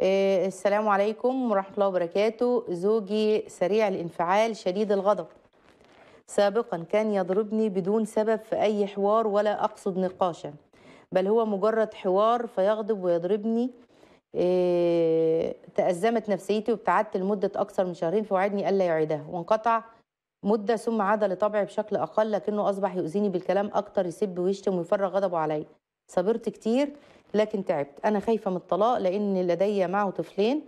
آه، السلام عليكم ورحمة الله وبركاته زوجي سريع الانفعال شديد الغضب سابقا كان يضربني بدون سبب في أي حوار ولا أقصد نقاشا بل هو مجرد حوار فيغضب ويضربني آه، تأزمت نفسيتي وابتعدت لمدة أكثر من شهرين فوعدني ألا يعيدها وانقطع مدة ثم عاد لطبعي بشكل أقل لكنه أصبح يؤذيني بالكلام أكتر يسب ويشتم ويفرغ غضبه عليّ صبرت كتير لكن تعبت أنا خايفة من الطلاق لأن لدي معه طفلين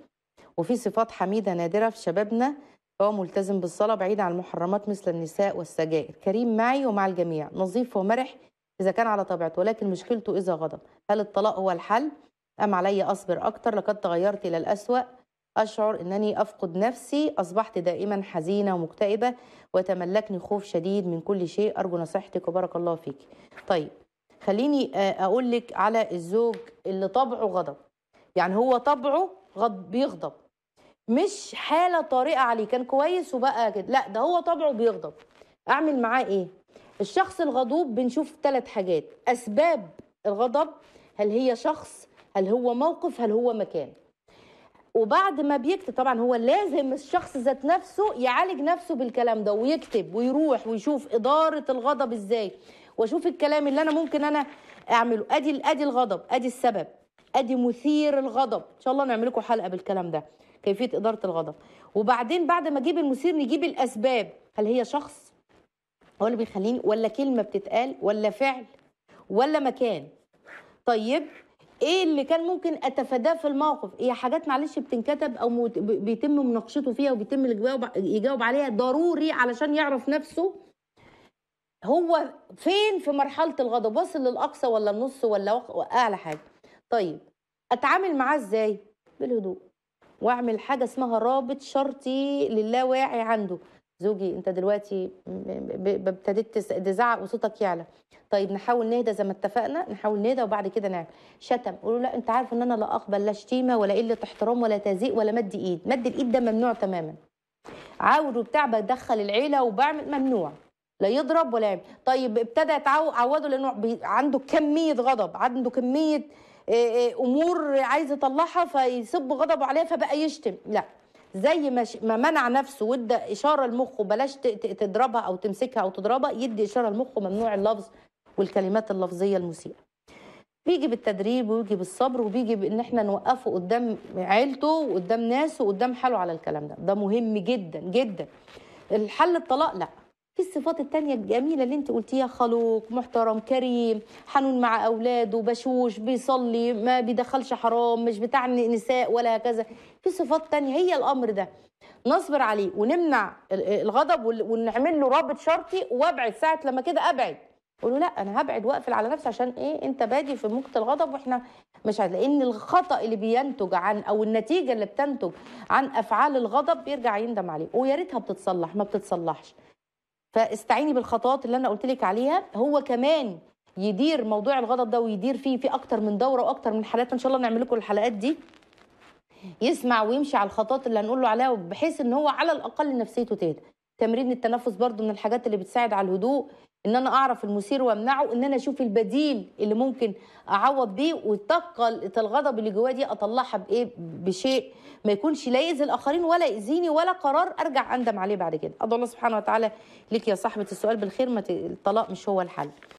وفي صفات حميدة نادرة في شبابنا هو ملتزم بالصلاة بعيد عن المحرمات مثل النساء والسجائر كريم معي ومع الجميع نظيف ومرح إذا كان على طبيعته ولكن مشكلته إذا غضب هل الطلاق هو الحل أم علي أصبر أكتر لقد تغيرت إلى الأسوأ أشعر أنني أفقد نفسي أصبحت دائما حزينة ومكتئبة وتملكني خوف شديد من كل شيء أرجو نصيحتك وبارك الله فيك طيب خليني آه، اقول لك على الزوج اللي طبعه غضب يعني هو طبعه غضب بيغضب مش حاله طارئه عليه كان كويس وبقى كده لا ده هو طبعه بيغضب اعمل معاه ايه الشخص الغضوب بنشوف ثلاث حاجات اسباب الغضب هل هي شخص هل هو موقف هل هو مكان وبعد ما بيكتب طبعا هو لازم الشخص ذات نفسه يعالج نفسه بالكلام ده ويكتب ويروح ويشوف اداره الغضب ازاي واشوف الكلام اللي انا ممكن انا اعمله ادي ادي الغضب ادي السبب ادي مثير الغضب ان شاء الله نعمل لكم حلقه بالكلام ده كيفيه اداره الغضب وبعدين بعد ما اجيب المثير نجيب الاسباب هل هي شخص هو اللي بيخليني ولا كلمه بتتقال ولا فعل ولا مكان طيب ايه اللي كان ممكن اتفاداه في الموقف هي إيه حاجات معلش بتنكتب او بيتم مناقشته فيها وبيتم الجواب يجاوب عليها ضروري علشان يعرف نفسه هو فين في مرحله الغضب وصل للاقصى ولا النص ولا اعلى حاجه طيب اتعامل معاه ازاي بالهدوء واعمل حاجه اسمها رابط شرطي للاواعي عنده زوجي انت دلوقتي ابتديت تزعق وصوتك يعلى طيب نحاول نهدى زي ما اتفقنا نحاول نهدى وبعد كده نعمل شتم قولوا لا انت عارف ان انا لا اقبل لا شتيمه ولا قله احترام ولا تزيق ولا مد ايد مد الايد ده ممنوع تماما عاود وبتاع بدخل العيله وبعمل ممنوع لا يضرب ولا يعمل طيب ابتدى يتعوده لانه عنده كميه غضب عنده كميه امور عايز يطلعها فيصب غضبه عليها فبقى يشتم لا زي ما, ش... ما منع نفسه وادى اشاره لمخه بلاش ت... تضربها او تمسكها او تضربها يدي اشاره لمخه ممنوع اللفظ والكلمات اللفظيه المسيئه بيجي بالتدريب ويجي بالصبر وبيجي بان احنا نوقفه قدام عيلته وقدام ناسه وقدام حاله على الكلام ده ده مهم جدا جدا الحل الطلاق لا في الصفات التانية الجميلة اللي انت قلتيها خلوق محترم كريم حنون مع اولاده بشوش بيصلي ما بيدخلش حرام مش بتاع نساء ولا كذا في صفات تانية هي الامر ده نصبر عليه ونمنع الغضب ونعمل له رابط شرطي وابعد ساعة لما كده ابعد قول له لا انا هبعد واقفل على نفسي عشان ايه انت بادي في موجه الغضب واحنا مش عارف لان الخطا اللي بينتج عن او النتيجه اللي بتنتج عن افعال الغضب بيرجع يندم عليه ويا ريتها بتتصلح ما بتتصلحش فاستعيني بالخطوات اللي انا قلت لك عليها هو كمان يدير موضوع الغضب ده ويدير فيه في اكتر من دوره واكتر من حالات ان شاء الله نعمل لكم الحلقات دي يسمع ويمشي على الخطوات اللي هنقول له عليها بحيث ان هو على الاقل نفسيته تهدى تمرين التنفس برضو من الحاجات اللي بتساعد على الهدوء ان انا اعرف المثير وامنعه ان انا اشوف البديل اللي ممكن اعوض بيه والطاقه الغضب اللي جوايا دي اطلعها بايه بشيء ما يكونش لا يأذي الاخرين ولا يأذيني ولا قرار ارجع اندم عليه بعد كده ادعو الله سبحانه وتعالى ليك يا صاحبه السؤال بالخير ما الطلاق مش هو الحل